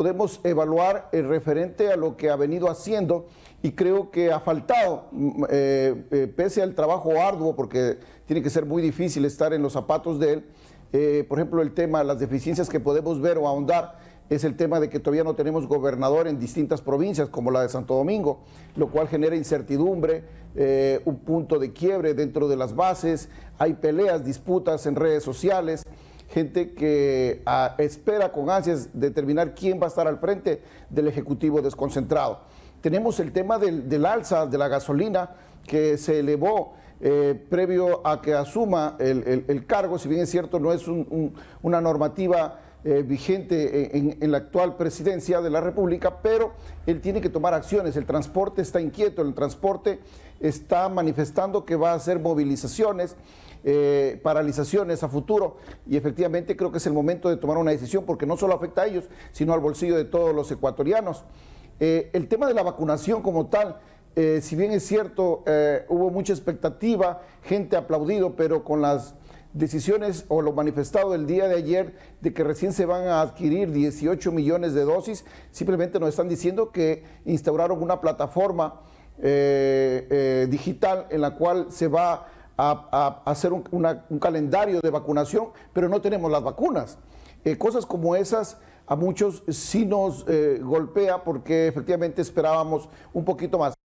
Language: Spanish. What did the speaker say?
podemos evaluar eh, referente a lo que ha venido haciendo y creo que ha faltado, mm, eh, eh, pese al trabajo arduo, porque tiene que ser muy difícil estar en los zapatos de él, por ejemplo, el tema, las deficiencias que podemos ver o ahondar es el tema de que todavía no tenemos gobernador en distintas provincias, como la de Santo Domingo, lo cual genera incertidumbre, un punto de quiebre dentro de las bases, hay peleas, disputas en redes sociales gente que ah, espera con ansias determinar quién va a estar al frente del Ejecutivo desconcentrado. Tenemos el tema del, alza de la gasolina que se elevó eh, previo a que asuma el, cargo, si bien es cierto, no es una normativa eh, vigente en, la actual presidencia de la República, pero él tiene que tomar acciones. El transporte está inquieto, el transporte está manifestando que va a hacer movilizaciones, eh, paralizaciones a futuro y efectivamente creo que es el momento de tomar una decisión porque no solo afecta a ellos, sino al bolsillo de todos los ecuatorianos. Eh, el tema de la vacunación como tal, si bien es cierto, hubo mucha expectativa, gente aplaudido, pero con las decisiones o lo manifestado el día de ayer de que recién se van a adquirir 18 millones de dosis, simplemente nos están diciendo que instauraron una plataforma eh, eh, digital en la cual se va a, hacer un, calendario de vacunación, pero no tenemos las vacunas. Eh, cosas como esas a muchos sí nos golpea porque efectivamente esperábamos un poquito más.